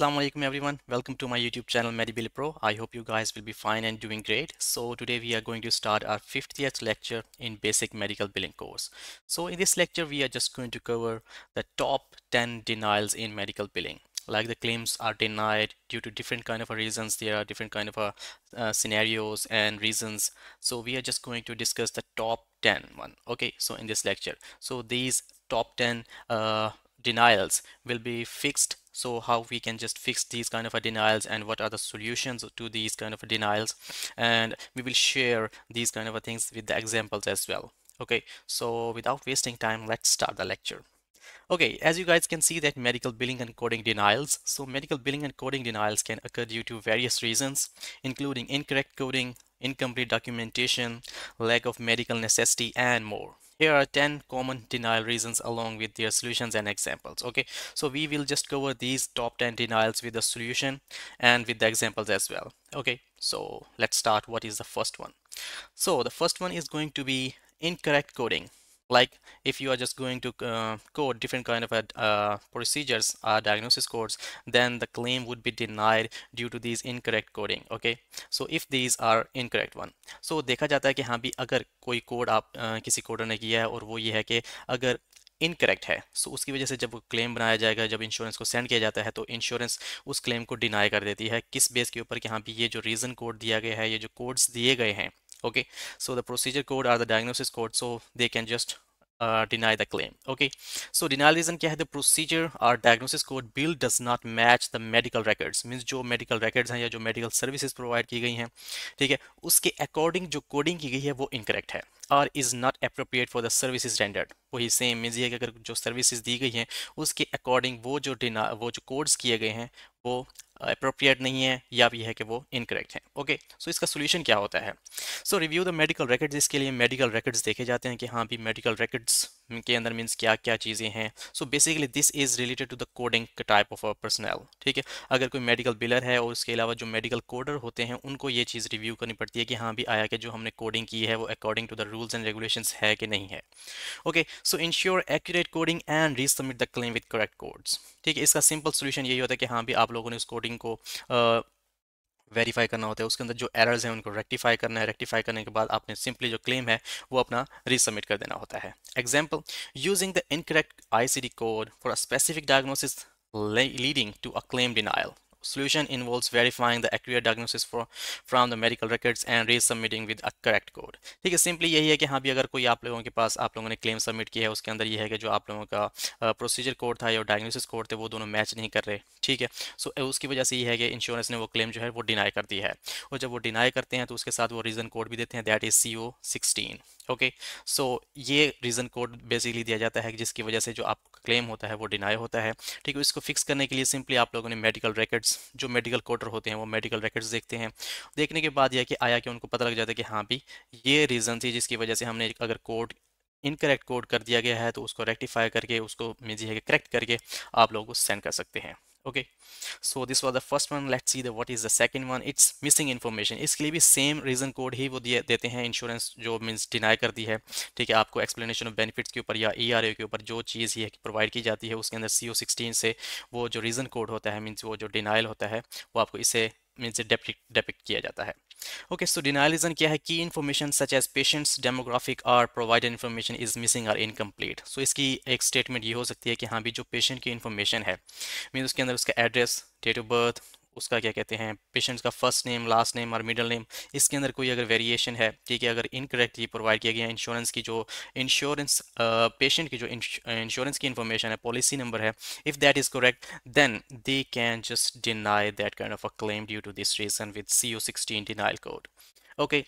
Assalamualaikum alaikum everyone welcome to my youtube channel Medibill pro i hope you guys will be fine and doing great so today we are going to start our 50th lecture in basic medical billing course so in this lecture we are just going to cover the top 10 denials in medical billing like the claims are denied due to different kind of reasons there are different kind of uh, scenarios and reasons so we are just going to discuss the top 10 one okay so in this lecture so these top 10 uh, denials will be fixed so how we can just fix these kind of denials and what are the solutions to these kind of denials and we will share these kind of things with the examples as well okay so without wasting time let's start the lecture Okay, as you guys can see that medical billing and coding denials. So medical billing and coding denials can occur due to various reasons, including incorrect coding, incomplete documentation, lack of medical necessity, and more here are 10 common denial reasons along with their solutions and examples okay so we will just cover these top 10 denials with the solution and with the examples as well okay so let's start what is the first one so the first one is going to be incorrect coding like if you are just going to uh, code different kind of uh, procedures uh, diagnosis codes then the claim would be denied due to these incorrect coding okay so if these are incorrect one so dekha jata hai ki haan bhi agar koi code aap uh, kisi coder ne kiya hai aur wo ye hai ki agar incorrect है so so, उसकी वजह से जब claim बनाया जाएगा जब insurance को send किया जाता है तो इंश्योरेंस उस क्लेम को डिनाई कर देती है किस बेस के ऊपर कि हाँ भी ये जो रीज़न कोड दिया गया है ये जो कोड्स दिए गए हैं okay so the procedure code or the diagnosis code so they can just uh, deny the claim okay so denial reason kya hai the procedure or diagnosis code bill does not match the medical records means jo medical records हैं या जो medical services provide ki gayi हैं ठीक है उसके according जो coding ki gayi hai wo incorrect hai or is not appropriate for the services rendered वही same means ye agar jo services di gayi हैं uske according wo jo डिना वो जो codes kiye gaye hain wo appropriate नहीं है या भी है कि वो इनकरेक्ट है ओके सो इसका सोल्यूशन क्या होता है so review the medical records इसके लिए मेडिकल रिकॉर्ड्स देखे जाते हैं कि हाँ भी मेडिकल रिकॉर्ड्स के अंदर मीन्स क्या क्या चीज़ें हैं so basically this is related to the coding type of personal ठीक है अगर कोई मेडिकल बिलर है और उसके अलावा जो मेडिकल कोडर होते हैं उनको ये चीज़ रिव्यू करनी पड़ती है कि हाँ भी आया कि जो हमने कोडिंग की है वो according to the rules and regulation है कि नहीं है okay so ensure accurate coding and resubmit the claim with correct codes ठीक है इसका सिंपल सोल्यूशन यही होता है कि हाँ भी आप लोगों ने उस कोडिंग को uh, वेरीफाई करना होता है उसके अंदर जो एरर्स हैं उनको रेक्टिफाई करना है रेक्टिफाई करने के बाद आपने सिंपली जो क्लेम है वो अपना रिसबमिट कर देना होता है example using the incorrect I C D code for a specific diagnosis leading to a claim denial solution involves verifying the accurate diagnosis for, from the medical records and resubmitting with a correct code ठीक है simply यही है कि हाँ भी अगर कोई आप लोगों के पास आप लोगों ने क्लेम सबमिट किया है उसके अंदर यह है कि जो आप लोगों का प्रोसीजर कोड था या डायग्नोसिस कोड थे वो दोनों मैच नहीं कर रहे ठीक है सो so, उसकी वजह से ये है कि इंश्योरेंस ने वो क्लेम जो है वो डिनाई कर दिया है और जब वो डिनाई करते हैं तो उसके साथ वो रीज़न कोड भी देते हैं that is C O sixteen okay so ये रीज़न कोड बेसिकली दिया जाता है जिसकी वजह से जो आप क्लेम होता है वो डिनाई होता है ठीक है इसको फिक्स करने के लिए सिंपली आप लोगों ने मेडिकल रिकॉर्ड्स जो मेडिकल कोटर होते हैं वो मेडिकल रिकॉर्ड्स देखते हैं देखने के बाद यह कि आया कि उनको पता लग जाता है कि हाँ भी ये रीज़न थी जिसकी वजह से हमने अगर कोड इनकरेक्ट कोड कर दिया गया है तो उसको रेक्टिफाई करके उसको मीजिए करेक्ट करके आप लोगों को सेंड कर सकते हैं okay so this was the first one let's see the what is the second one it's missing information इसके लिए भी सेम रीजन कोड ही वो दिए देते हैं इंश्योरेंस जो मीन्स डिनाई कर दी है ठीक है आपको एक्सप्लेनेशन ऑफ बेनिफिट्स के ऊपर या ई e के ऊपर जो चीज़ ये प्रोवाइड की जाती है उसके अंदर सी ओ से वो जो रीजन कोड होता है मीन्स वो जो डिनाइल होता है वो आपको इसे मीन्स डेपिक्ट डेपिक्ट किया जाता है ओके सो denialism क्या है की information such as patients demographic or provided information is missing or incomplete so इसकी एक स्टेटमेंट ये हो सकती है कि हाँ भी जो पेशेंट की इन्फॉर्मेशन है मीन उसके अंदर उसका एड्रेस डेट ऑफ बर्थ उसका क्या कहते हैं पेशेंट्स का फर्स्ट नेम लास्ट नेम और मिडल नेम इसके अंदर कोई अगर वेरिएशन है ठीक है अगर इनकरेक्टली प्रोवाइड किया गया इंश्योरेंस की जो इंश्योरेंस पेशेंट की जो इंश्योरेंस की इन्फॉर्मेशन है पॉलिसी नंबर है if that is correct then they can just deny that kind of a claim due to this reason with C U sixteen denial code okay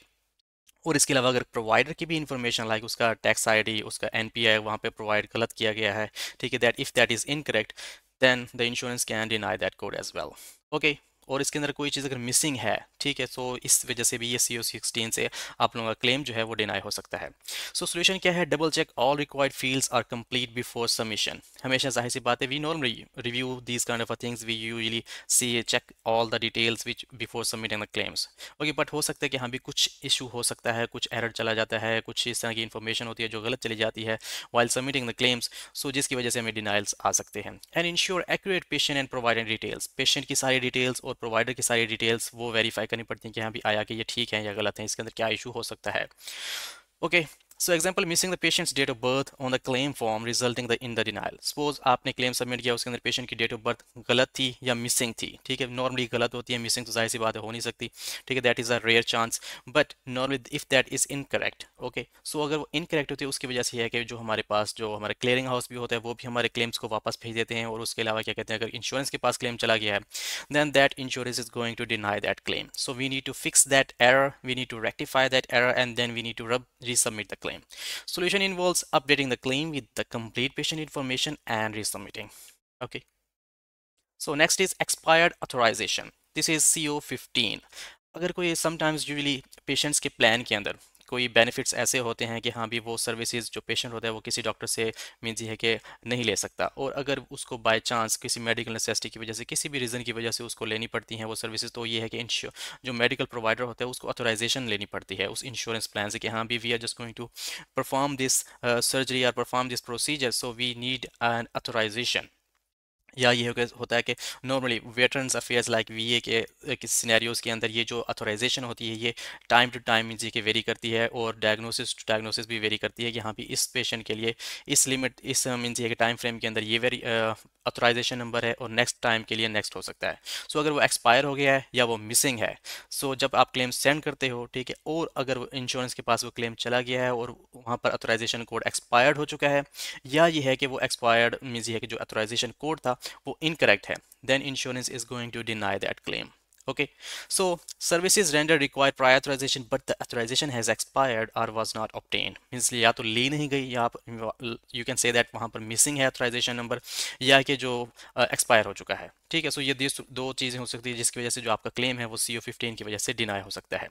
और इसके अलावा अगर provider की भी इंफॉर्मेशन लाइक उसका tax ID उसका NPI वहाँ पे प्रोवाइड गलत किया गया है ठीक है that if that is incorrect then the insurance can deny that code as well. Okay, और इसके अंदर कोई चीज़ अगर मिसिंग है ठीक है सो तो इस वजह से भी ये सी ओ सिक्सटीन से आप लोगों का क्लेम जो है वो डिनाई हो सकता है सो so, सोल्यूशन क्या है double check all required fields are complete before submission हमेशा जाहिर सी बात है we normally review these kind of things we usually see check all the details which before submitting the claims okay but हो सकता है कि हाँ भी कुछ इशू हो सकता है कुछ एरर चला जाता है कुछ इस तरह की इन्फॉर्मेशन होती है जो गलत चली जाती है while submitting the claims so जिसकी वजह से हमें डिनाइल्स आ सकते हैं and ensure accurate patient and provided details patient की सारी डिटेल्स और और प्रोवाइडर की सारी डिटेल्स वो वेरीफाई करनी पड़ती हैं कि हाँ भी आया कि ये ठीक है या गलत है इसके अंदर क्या इशू हो सकता है okay So example missing the patient's date of birth on the claim form resulting the in the denial. Suppose आपने claim submit किया उसके अंदर patient की date of birth गलत थी या missing थी ठीक है normally गलत होती है missing तो जाहिर सी बात है हो नहीं सकती ठीक है that is a rare chance but normally if that is incorrect okay so अगर वो incorrect होती है उसकी वजह से है कि जो हमारे पास जो हमारे clearing house भी होता है वो भी हमारे claims को वापस भेज देते हैं और उसके अलावा क्या कहते हैं अगर insurance के पास claim चला गया है then that insurance is going to deny that claim. So we need to fix that error, we need to rectify that error and then we need to resubmit the claim. claim. Solution involves updating the claim with the complete patient information and resubmitting. Okay. So next is expired authorization. This is CO15. Agar koi sometimes usually patients ke plan ke andar. कोई benefits ऐसे होते हैं कि हाँ भी वो services जो patient होता है वो किसी डॉक्टर से ये है कि नहीं ले सकता और अगर उसको बाय चांस किसी मेडिकल नेसेसिटी की वजह से किसी भी रीज़न की वजह से उसको लेनी पड़ती हैं वो सर्विसेज तो ये है कि इंश्योर जो मेडिकल प्रोवाइडर होता है उसको अथोराइजेशन लेनी पड़ती है उस इंश्योरेंस प्लान से कि हाँ भी we are just going to perform this surgery or perform this procedure so we need an authorisation या ये हो होता है कि normally veterans affairs like VA के सिनेरियोज के अंदर ये जो अथोराइजेशन होती है ये टाइम टू टाइम जी के वेरी करती है और डायग्नोसिस टू डायग्नोसिस भी वेरी करती है कि यहाँ भी इस पेशेंट के लिए इस लिमिट इस मीन जी के टाइम फ्रेम के अंदर ये वेरी अथोराइजेशन नंबर है और नेक्स्ट टाइम के लिए नेक्स्ट हो सकता है सो so, अगर वो एक्सपायर हो गया है या वो मिसिंग है सो so, जब आप क्लेम सेंड करते हो ठीक है और अगर इंश्योरेंस के पास वो क्लेम चला गया है और वहाँ पर अथोराइजेशन कोड एक्सपायर्ड हो चुका है या ये है कि वो एक्सपायर्ड मीन जी है कि जो अथोराइजेशन कोड था वो इनकरेक्ट है then insurance is going to deny that claim okay so services render require prior authorisation but the has expired or was not obtained means या तो ली नहीं गई या यू कैन से दैट वहाँ पर मिसिंग है ऑथराइजेशन नंबर या कि जो एक्सपायर uh, हो चुका है ठीक है सो ये दो चीज़ें हो सकती है जिसकी वजह से जो आपका क्लेम है वो सी ओ फिफ्टीन की वजह से डिनाई हो सकता है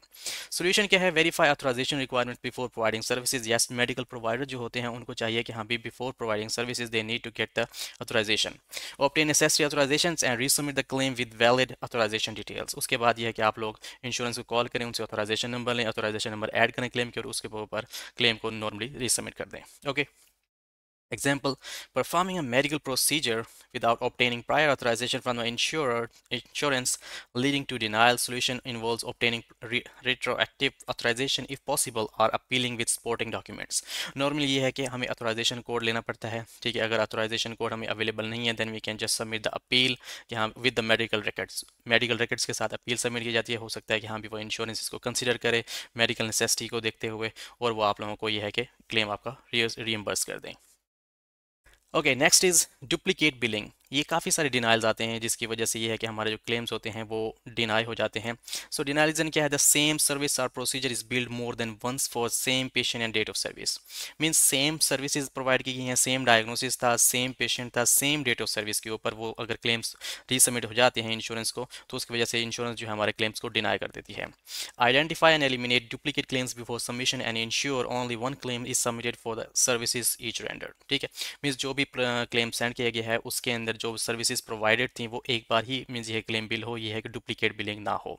सोल्यूशन क्या है verify authorisation requirement before providing services yes medical provider जो होते हैं उनको चाहिए कि हाँ भी before providing services they need to get the authorisation obtain necessary authorisation and resubmit the claim with valid authorisation details उसके बाद यह है कि आप लोग इंश्योरेंस को कॉल करें उनसे अथोराइजेशन नंबर लें अथोराइजेशन नंबर एड करें क्लेम के और उसके ऊपर क्लेम को नॉर्मली रिसमिट कर दें okay okay? Example, performing a medical procedure without obtaining prior authorization from the insurer, insurance leading to denial solution involves obtaining re retroactive authorization if possible or appealing with supporting documents. Normally we have to authorization code If पड़ता है authorization code हमें available नहीं है then we can just submit the appeal यहाँ with the medical records. Medical records ke saath appeal submit की jati hai, ho sakta hai कि haan भी वो insurance इसको consider kare, medical necessity ko dekhte huye, aur wo आप लोगों को ये है कि claim आपका reimburse kar dein. Okay, next is duplicate billing. ये काफ़ी सारे डिनाइल्स आते हैं जिसकी वजह से ये है कि हमारे जो क्लेम्स होते हैं वो डिनाई हो जाते हैं सो डिनाइलिजन क्या है the same service or procedure is billed more than once for same patient and date of service means same service provide की गई हैं सेम डायग्नोसिस था सेम पेशेंट था सेम डेट ऑफ सर्विस के ऊपर वो अगर क्लेम्स रीसबमिट हो जाते हैं इंश्योरेंस को तो उसकी वजह से इंश्योरेंस जो है हमारे क्लेम्स को डिनाई कर देती है identify and eliminate duplicate claims before submission and ensure only one claim is submitted for the service each render ठीक है मीन्स जो भी क्लेम सेंड किया गया है उसके अंदर जो सर्विसेज प्रोवाइडेड थी वो एक बार ही मीन्स ये क्लेम बिल हो ये है कि डुप्लीकेट बिलिंग ना हो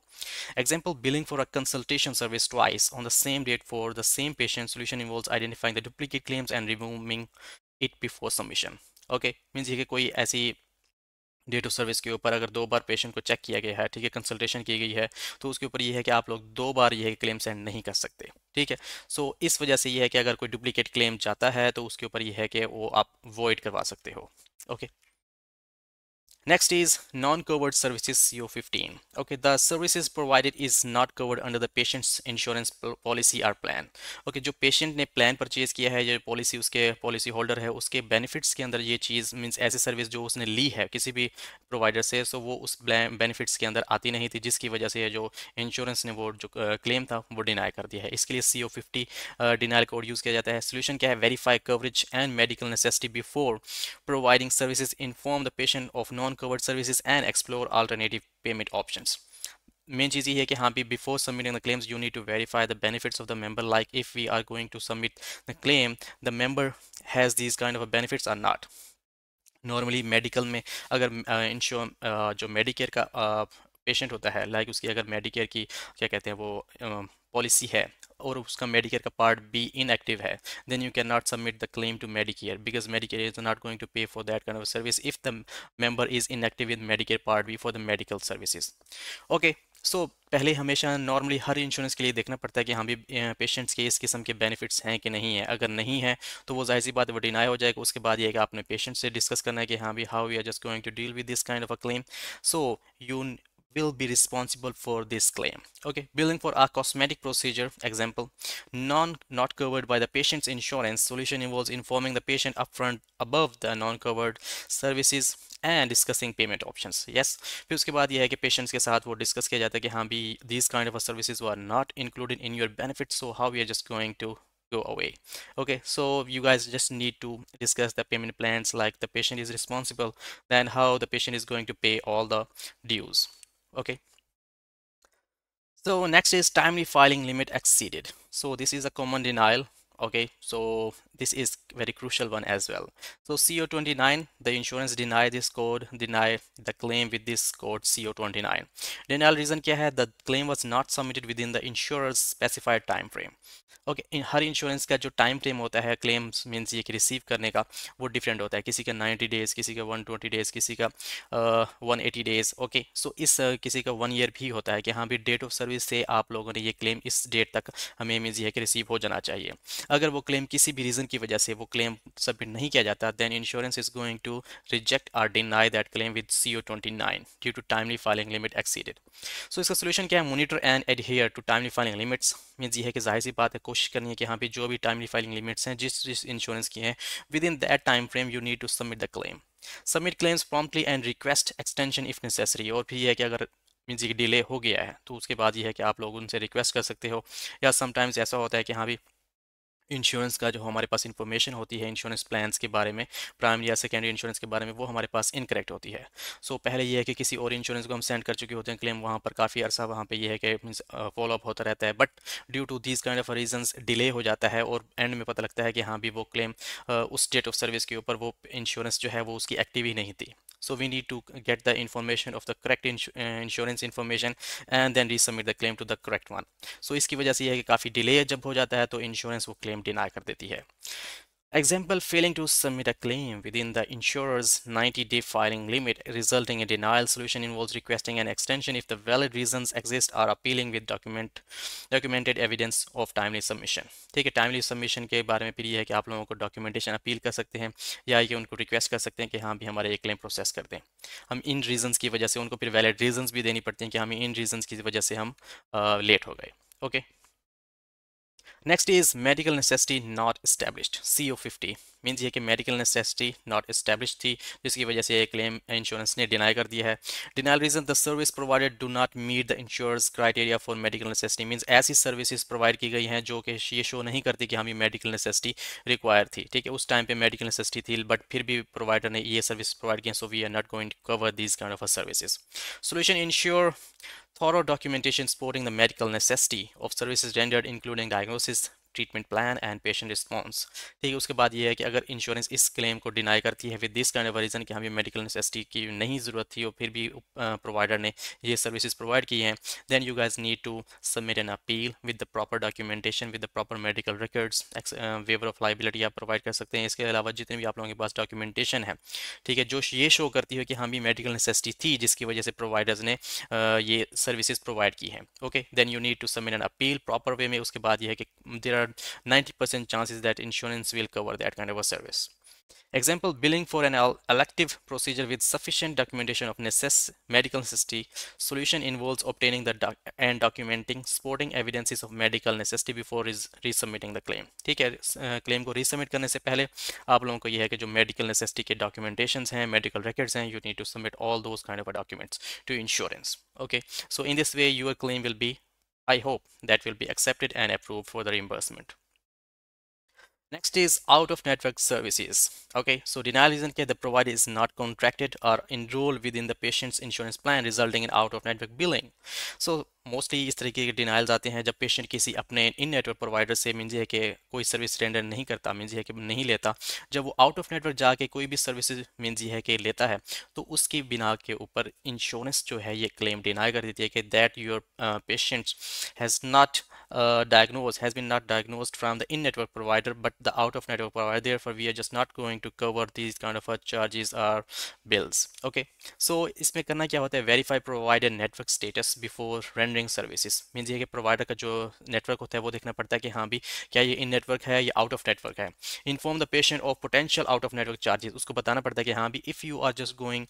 example billing for a consultation service twice on the same date for the same patient solution involve identifying the duplicate claims and removing it before submission okay means ये कोई ऐसी date of service के ऊपर अगर दो बार patient को check किया गया है ठीक है कंसल्टेशन की गई है तो उसके ऊपर ये है कि आप लोग दो बार ये क्लेम सेंड नहीं कर सकते ठीक है सो so, इस वजह से ये है कि अगर कोई डुप्लीकेट क्लेम जाता है तो उसके ऊपर ये है कि वो आप वॉइड करवा सकते हो okay okay? Next is non-covered services CO15. Okay, the services provided is not covered under the patient's insurance policy or plan. Okay, जो patient ने plan purchase किया है ये policy उसके policy holder है उसके benefits के अंदर ये चीज़ means ऐसी service जो उसने ली है किसी भी provider से सो वो उस benefits के अंदर आती नहीं थी जिसकी वजह से जो insurance ने वो जो claim था वो deny कर दिया है इसके लिए CO50 ओ फिफ्टी डिनाइल कोड किया जाता है solution क्या है verify coverage and medical necessity before providing services inform the patient of non uncovered services and explore alternative payment options. Main चीज़ ये है कि हाँ भी before submitting the claims you need to verify the benefits of the member like if we are going to submit the claim the member has these kind of benefits or not normally medical में अगर insure uh, uh, जो Medicare का patient uh, होता है like like उसकी अगर Medicare की क्या कहते हैं वो पॉलिसी है और उसका मेडिकेयर का पार्ट बी इनएक्टिव है then you can not submit the claim to Medicare because Medicare is not going to pay for that kind of service if the member is inactive in Medicare part B for the medical services okay so पहले हमेशा normally हर insurance के लिए देखना पड़ता है कि हाँ भी पेशेंट्स के इस किस्म के बेनिफिट्स हैं कि नहीं है अगर नहीं है तो वो जाहिर सी बात वो डिनाई हो जाएगा उसके बाद ये है कि आपने पेशेंट से डिस्कस करना है कि हाँ भी how we are just going to deal with this kind of a claim so you will be responsible for this claim okay billing for a cosmetic procedure example non not covered by the patient's insurance solution involves informing the patient upfront above the non-covered services and discussing payment options. Yes, फिर उसके बाद ये है कि patients के साथ वो discuss किया जाता है कि हाँ भी these kind of services are not included in your benefit so how we go away okay so you guys just need to discuss the payment plans like the patient is responsible then how the patient is going to pay all the dues okay so next is timely filing limit exceeded so this is a common denial okay so this is very crucial one as well so co29 the insurance deny this code deny the claim with this code co29 denial reason kya hai the claim was not submitted within the insurer's specified time frame okay okay, हर insurance का जो time frame होता है claims means ये कि receive करने का वो डिफरेंट होता है किसी का 90 डेज़ किसी का 120 डेज़ किसी का uh, 180 डेज़ ओके सो इस uh, किसी का वन ईयर भी होता है कि हाँ भी डेट ऑफ सर्विस से आप लोगों ने ये क्लेम इस डेट तक हमें मीन्स यह कि रिसीव हो जाना चाहिए अगर वो क्लेम किसी भी रीज़न की वजह से वो क्लेम सबमिट नहीं किया जाता then insurance is going to reject or deny that claim with C O twenty nine due to timely filing limit exceeded so इसका सोल्यूशन क्या है monitor and adhere to timely filing limits means ये है कि जाहिर सी बात है कोशिश करनी है कि यहाँ पे जो भी टाइमली फाइलिंग लिमिट्स हैं जिस जिस इंश्योरेंस की हैं within that time frame you need to submit the claim submit claims promptly and request extension if necessary और भी है कि अगर मीन्स ये डिले हो गया है तो उसके बाद ये है कि आप लोग उनसे रिक्वेस्ट कर सकते हो या समटाइम्स ऐसा होता है कि हाँ भी इंश्योरेंस का जो हमारे पास इंफॉर्मेशन होती है इंश्योरेंस प्लान्स के बारे में प्राइमरी या सेकेंडरी इंश्योरेंस के बारे में वो हमारे पास इनकरेक्ट होती है सो so, पहले ये है कि किसी और इंश्योरेंस को हम सेंड कर चुके होते हैं क्लेम वहाँ पर काफ़ी अर्सा वहाँ पर यह है कि मीन फॉलोअप होता रहता है but due to these kind of reason delay हो जाता है और एंड में पता लगता है कि हाँ भी वो क्लेम उस डेट ऑफ सर्विस के ऊपर वो इंश्योरेंस जो है वो उसकी एक्टिव ही नहीं थी so we need to get the information of the correct insurance insurance information and then resubmit the claim to the correct one so इसकी वजह से यह है कि काफ़ी delay जब हो जाता है तो insurance वो claim क्लेम डिनाई कर देती है Example failing to submit a claim within the insurer's 90-day filing limit resulting in denial solution involves requesting an extension if the valid reasons exist or appealing with document documented evidence of timely submission. ठीक है timely submission के बारे में फिर ये है कि आप लोगों को documentation अपील कर सकते हैं या ये उनको request कर सकते हैं कि हाँ भी हमारा ये claim process कर दें हम इन reasons की वजह से उनको फिर valid reasons भी देनी पड़ती हैं कि हमें इन reasons की वजह से हम लेट uh, हो गए okay okay? Next is medical necessity not established C O fifty means ये कि मेडिकल नेसेसिटी नॉट इस्टेब्लिश थी जिसकी वजह से ये क्लेम इंश्योरेंस ने डिनाई कर दिया है denial reason the service provided do not meet the insurance criteria for medical necessity means ऐसी सर्विसेज प्रोवाइड की गई हैं जो कि ये शो नहीं करती कि हमें मेडिकल नेसेसिटी रिक्वायर थी ठीक है उस टाइम पर मेडिकल नेसेसिटी थी बट फिर भी प्रोवाइडर ने ये सर्विस प्रोवाइड की so we are not going to cover these kind of services solution ensure thorough documentation supporting the medical necessity of services rendered, including diagnosis, treatment plan and patient response ठीक है उसके बाद ये है कि अगर insurance इस क्लेम को डिनाई करती है with this kind of reason कि हमें मेडिकल नेसेसिटी की नहीं ज़रूरत थी और फिर भी प्रोवाइडर ने ये सर्विसेज प्रोवाइड की हैं then you guys need to submit an appeal with the proper documentation with the proper medical records waiver of liability आप प्रोवाइड कर सकते हैं इसके अलावा जितने भी आप लोगों के पास डॉक्यूमेंटेशन है ठीक है जो ये शो करती है कि हम भी मेडिकल नेसेसिटी थी जिसकी वजह से प्रोवाइडर्स ने ये सर्विसेज प्रोवाइड की हैं okay then you need to submit an appeal proper way में उसके बाद यह है कि देर 90% chances that insurance will cover that kind of a service. Example, billing for an elective procedure with sufficient documentation of necess medical necessity. Solution involves obtaining the doc and documenting supporting evidences of medical necessity before resubmitting the claim. ठीक है claim को resubmit करने से पहले आप लोगों को ये है कि जो medical necessity के डॉक्यूमेंटेशंस हैं records हैं, you need to submit all those kind of documents to insurance. Okay? So in this way, your claim will be. I hope that will be accepted and approved for the reimbursement. Next is out of network services. Okay, so denial is in case the provider is not contracted or enrolled within the patient's insurance plan, resulting in out of network billing. So mostly इस तरीके के denials आते हैं जब patient किसी अपने in network provider से mean है कि कोई सर्विस टेंडर नहीं करता मीन है कि नहीं लेता जब वो आउट ऑफ नेटवर्क जाके कोई भी सर्विस मीन है कि लेता है तो उसकी बिना के ऊपर इंश्योरेंस जो है ये क्लेम डिनाई कर देती है कि that your patient has not diagnose has been not diagnose from the in network provider but the out of network provider therefore we are just not going to cover these kind of charges or bills okay so इसमें करना क्या होता है verify provider network status before rend rendering services mean ये कि provider का जो network होता है वो देखना पड़ता है कि हाँ भी क्या ये इन नेटवर्क है या आउट ऑफ नेटवर्क है inform the patient of potential out of network charges उसको बताना पड़ता है कि हाँ भी if you are just going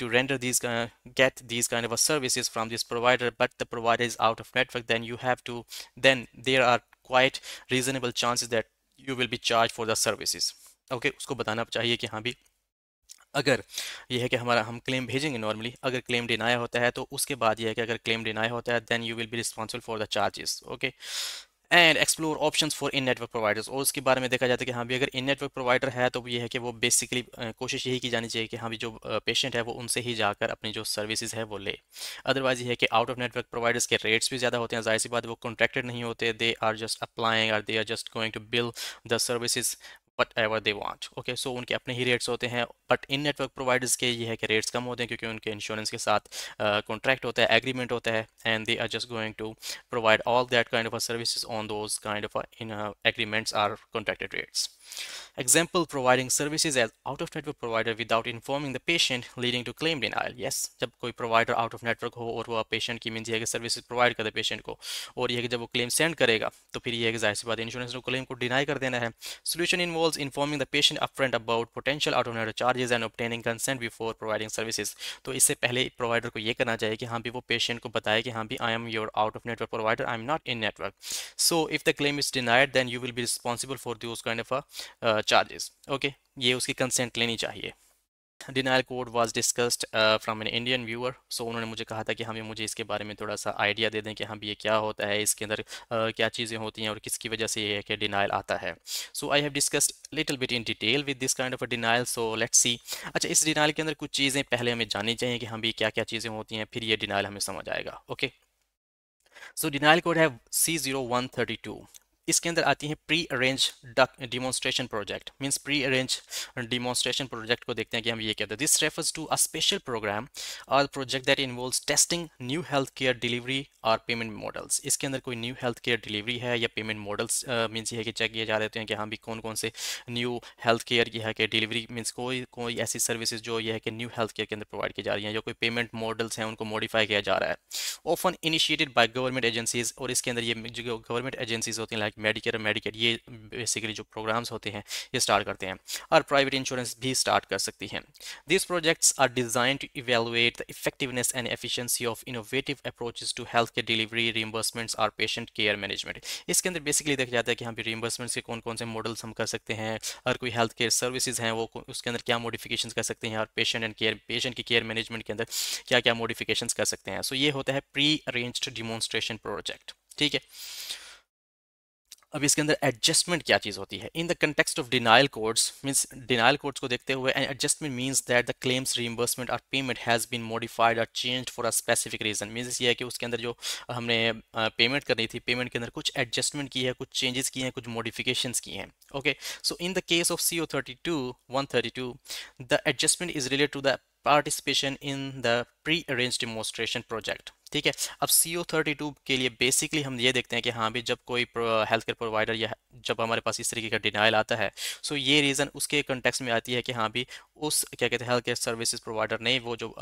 to render these get these kind of services from this provider but the provider is out of network then you have to then there are quite reasonable chances that you will be charge for the services okay उसको बताना चाहिए कि हाँ भी अगर यह है कि हमारा हम क्लेम भेजेंगे नॉर्मली अगर क्लेम डिनाया होता है तो उसके बाद यह है कि अगर क्लेम डिनाया होता है then you will be responsible for the charges okay and explore option for in network providers और उसके बारे में देखा जाता है कि हाँ भी अगर इन नेटवर्क प्रोवाइडर है तो ये है कि वो बेसिकली कोशिश यही की जानी चाहिए कि हाँ भी जो पेशेंट है वो उनसे ही जाकर अपनी जो सर्विसेज है वो ले अदरवाइज ये है कि आउट ऑफ नेटवर्क प्रोवाइडर्स के रेट्स भी ज़्यादा होते हैं जाहिर सी बात वो कॉन्ट्रैक्टेड नहीं होते they are just applying are they are just going to bill the services whatever they want okay so उनके अपने ही रेट्स होते हैं बट इन नेटवर्क प्रोवाइडर्स के ये है कि रेट्स कम होते हैं क्योंकि उनके इंश्योरेंस के साथ कॉन्ट्रैक्ट uh, होता है एग्रीमेंट होता है and they are just going to provide all that kind of services on those kind of agreements or contracted rates Example, providing services as out-of-network provider without informing the patient leading to claim denial. Yes, जब कोई provider out of network हो और वो patient की means ये है कि services provide करे पेशेंट को और ये है कि जब वो क्लेम सेंड करेगा तो फिर ये है कि जाहिर सी बात इंश्योरेंस को क्लेम को डिनाई कर देना है solution involve informing the patient upfront about potential out of network charges and obtaining consent before providing services तो इससे पहले प्रोवाइडर को ये करना चाहिए कि हाँ भी वो पेशेंट को बताए कि हाँ भी I am your out of network provider I am not in network so if the claim is denied then you will be responsible for this kind of charges okay ये उसकी कंसेंट लेनी चाहिए denial code was discussed from an Indian viewer so उन्होंने मुझे कहा था कि हमें मुझे इसके बारे में थोड़ा सा आइडिया दे दें कि हम हाँ, ये क्या होता है इसके अंदर uh, क्या चीज़ें होती हैं और किसकी वजह से ये कि डिनाइल आता है so I have discussed little bit in detail with this kind of a denial so let's see अच्छा इस डिनाइल के अंदर कुछ चीज़ें पहले हमें जाननी चाहिए कि हम हाँ, भी क्या क्या चीज़ें होती हैं फिर ये डिनाइल हमें समझ आएगा ओके सो डिनाइल कोड है C zero one thirty two इसके अंदर आती है pre arrange demonstration project means pre arrange demonstration project को देखते हैं कि हम ये कहते हैं this refers to a special program और project that involve testing new health care delivery और पेमेंट मॉडल्स इसके अंदर कोई न्यू हेल्थ केयर डिलीवरी है या पेमेंट मॉडल्स मीन्स ये है कि चेक किए जा रहे हैं कि हाँ भी कौन कौन से न्यू हेल्थ केयर की है कि डिलीवरी मीन्स कोई कोई ऐसी सर्विसेज जो ये है कि न्यू हेल्थ केयर के अंदर प्रोवाइड की जा रही है या कोई पेमेंट मॉडल्स हैं उनको मॉडिफाई किया जा रहा है often initiated by government agencies और इसके अंदर ये जो गवर्नमेंट एजेंसीज होती हैं लाइक मेडिकेयर मेडिकेट ये बेसिकली जो प्रोग्राम्स होते हैं ये स्टार्ट करते हैं और प्राइवेट इंश्योरेंस भी स्टार्ट कर सकती हैं this projects are design to evaluate the effectiveness and efficiency of innovative approach to health care delivery reimbursements और पेशेंट केयर मैनेजमेंट इसके अंदर बेसिकली देखा जाता है कि हम पे रिम्बर्समेंट्स के कौन कौन से मॉडल्स हम कर सकते हैं और कोई हेल्थ केयर सर्विसेज हैं वो उसके अंदर क्या मॉडिफिकेशन कर सकते हैं और पेशेंट एंड केयर पेशेंट की केयर मैनेजमेंट के अंदर क्या क्या मॉडिफिकेशन कर सकते हैं सो so ये होता है प्री अरेंज्ड डिमॉन्स्ट्रेशन प्रोजेक्ट ठीक है अब इसके अंदर एडजस्टमेंट क्या चीज़ होती है in the context of denial codes means denial codes को देखते हुए and adjustment means that the claims reimbursement और पेमेंट हैज़ बीन मॉडिफाइड और change for a specific reason means ये है कि उसके अंदर जो हमने पेमेंट करनी थी पेमेंट के अंदर कुछ एडजस्टमेंट की है कुछ चेंजेस किए हैं कुछ मॉडिफिकेशन किए हैं okay so in the case of C O thirty two one thirty two the adjustment is related to the participation in the pre arrange demonstration project ठीक है अब सी ओ थर्टी टू के लिए बेसिकली हम ये देखते हैं कि हाँ भी जब कोई हेल्थ केयर प्रोवाइडर या जब हमारे पास इस तरीके का डिनाइल आता है सो ये रीज़न उसके कंटेक्स में आती है कि हाँ भी उस क्या कहते हैं हेल्थ केयर सर्विसेज प्रोवाइडर ने वो जो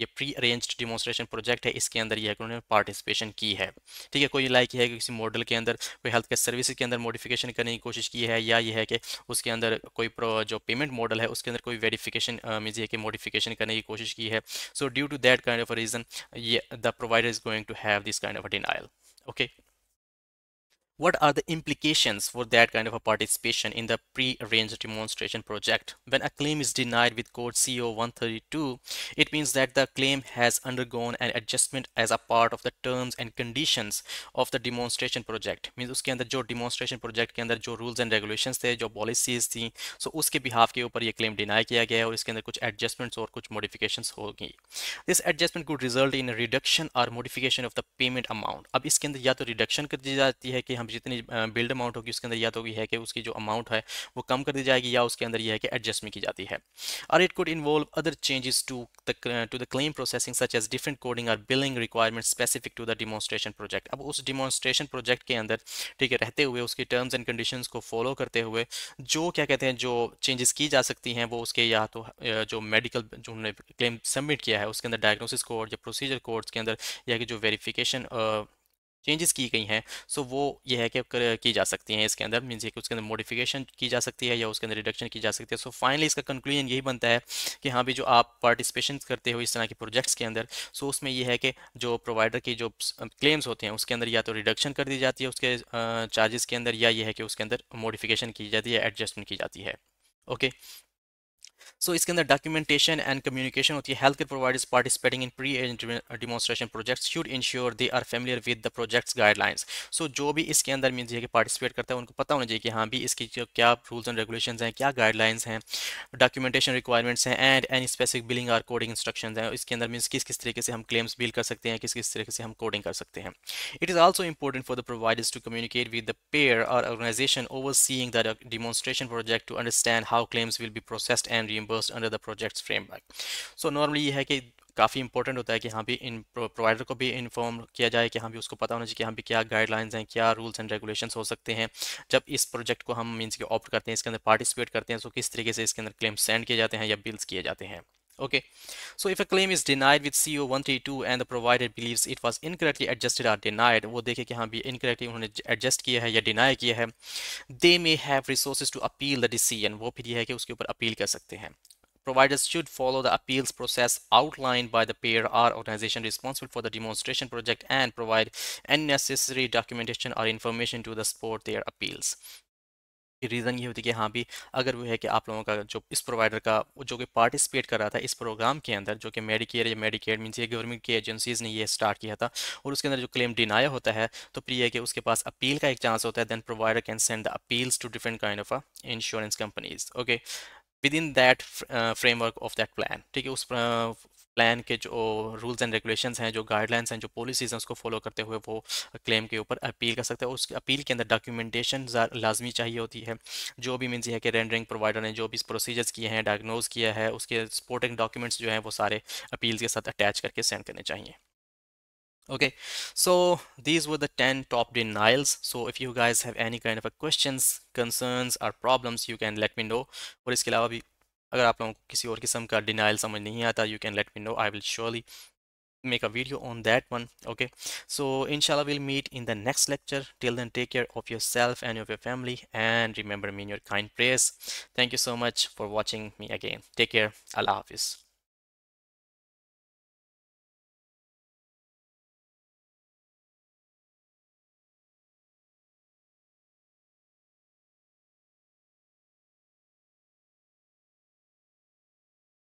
ये प्री अरेंज डिमॉन्स्ट्रेशन प्रोजेक्ट है इसके अंदर यह उन्होंने पार्टिसिपेशन की है ठीक है कोई लाइक है कि किसी मॉडल के अंदर कोई हेल्थ केयर सर्विसेज के अंदर मॉडिफिकेशन करने की कोशिश की है या ये है कि उसके अंदर कोई जो पेमेंट मॉडल है उसके अंदर कोई वेरीफिकेशन मीज है कि मॉडिफिकेशन करने की कोशिश की है so due to that kind of reason ये the provider is going to have this kind of a denial okay What are the implications for that kind of a participation in the pre-arranged demonstration project? When a claim is denied with code CO132, it means that the claim has undergone an adjustment as a part of the terms and conditions of the demonstration project. Means uske andar jo demonstration project ke andar jo rules and regulations the, jo policies थी, so uske behalf के ऊपर ये claim deny kiya gaya hai, aur इसके andar kuch adjustments or kuch modifications होगी. This adjustment could result in a reduction or modification of the payment amount. Ab iske andar ya to reduction कर दी जाती है कि जितनी build amount होगी उसके अंदर या तो यह है कि उसकी जो अमाउंट है वो कम कर दी जाएगी या उसके अंदर यह है कि एडजस्टमेंट की जाती है और it could involve other changes to the to the claim processing such as different coding और billing requirement specific to the demonstration project अब उस डिमोस्ट्रेशन प्रोजेक्ट के अंदर ठीक है रहते हुए उसकी टर्म्स एंड कंडीशन को फॉलो करते हुए जो क्या कहते हैं जो चेंजेस की जा सकती हैं वो उसके या तो जो मेडिकल जो उन्होंने क्लेम सबमिट किया है उसके अंदर डायग्नोसिस कोड या प्रोसीजर कोड्स के अंदर या कि जो वेरीफिकेशन चेंजेस की गई हैं सो वो ये है कि की जा सकती हैं इसके अंदर मीन ये कि उसके अंदर मोडिफिकेशन की जा सकती है या उसके अंदर रिडक्शन की जा सकती है सो so फाइनली इसका कंक्लूजन यही बनता है कि हाँ भी जो आप पार्टिसिपेशन करते हो इस तरह के प्रोजेक्ट्स के अंदर सो so उसमें यह है कि जो प्रोवाइडर की जो क्लेम्स होते हैं उसके अंदर या तो रिडक्शन कर दी जाती है उसके चार्जेस के अंदर या यह है कि उसके अंदर मोडिफिकेशन की जाती है एडजस्टमेंट की जाती है ओके okay. सो so, इसके अंदर डॉक्यूमेंटेशन एंड कम्युनिकेशन होती है health care providers participating in pre demonstration projects should ensure they are familiar with the projects guidelines so जो भी इसके अंदर मीन ये कि पार्टिसिपेट करता है उनको पता होना चाहिए कि हाँ भी इसकी जो क्या रूल्स एंड रेगुलेशन हैं क्या गाइडलाइंस हैं डॉक्यूमेंटेशन रिक्वायरमेंट्स हैं एंड एनी स्पेसिफिक बिलिंग और कोडिंग इंस्ट्रक्शन हैं इसके अंदर मीन्स किस किस तरीके से हम क्लेम्स बिल कर सकते हैं किस किस तरीके से हम कोडिंग कर सकते हैं it is also important for the providers to communicate with the payer और organization overseeing the demonstration project to understand how claims will be processed and reimbursed under the project's framework. So normally ये है कि काफ़ी important होता है कि हाँ भी इन प्रोवाइडर को भी इन्फॉर्म किया जाए कि हाँ भी उसको पता होना चाहिए कि हाँ भी क्या गाइडलाइंस हैं क्या रूल्स एंड रेगुलेशंस हो सकते हैं जब इस प्रोजेक्ट को हम मीन्स के ऑप्ट करते हैं इसके अंदर पार्टिसिपेट करते हैं तो किस तरीके से इसके अंदर क्लेम सेंड किए जाते हैं या बिल्स किए जाते हैं Okay, so if a claim is denied with CO 132 and the provider believes it was incorrectly adjusted or denied, वो देखे कि हाँ भी incorrectly उन्होंने adjust किया है या deny किया है, they may have resources to appeal the decision. वो फिर ये है कि उसके ऊपर appeal कर सकते हैं. Providers should follow the appeals process outlined by the payer or organization responsible for the demonstration project and provide any necessary documentation or information to the support their appeals. Reason ये होती है कि हाँ भी अगर वो है कि आप लोगों का जो इस प्रोवाइडर का जो कि पार्टिसिपेट कर रहा था इस प्रोग्राम के अंदर जो कि मेडिकेयर या मेडिकेयर मीनस ये गवर्नमेंट की एजेंसीज़ ने ये स्टार्ट किया था और उसके अंदर जो क्लेम डिनाया होता है तो फिर है कि उसके पास अपील का एक चांस होता है then provider can send the appeals to different kind of insurance companies okay within that framework of that plan ठीक है उस uh, प्लान के जो रूल्स एंड रेगुलेशंस हैं जो गाइडलाइंस हैं जो पॉलिसीज़ हैं उसको फॉलो करते हुए वो क्लेम के ऊपर अपील कर सकते हैं उस अपील के अंदर डॉक्यूमेंटेशन लाजमी चाहिए होती है जो भी मीनस ये है कि रेंडरिंग प्रोवाइडर ने जो भी प्रोसीजर्स किए हैं डायग्नोज किया है उसके सपोर्टिंग डॉक्यूमेंट्स जो हैं वो सारे अपील्स के साथ अटैच करके सेंड करने चाहिए okay so these were the 10 top denials so if you guys have any kind of a questions concerns or problems you can let me know और इसके अलावा भी अगर आप लोगों को किसी और किस्म का डिनाइल समझ नहीं आता you can let me know I will surely make a video on that one okay so inshallah we'll meet in the next lecture till then take care of yourself and of your family and remember me in your kind prayers thank you so much for watching me again take care allah hafiz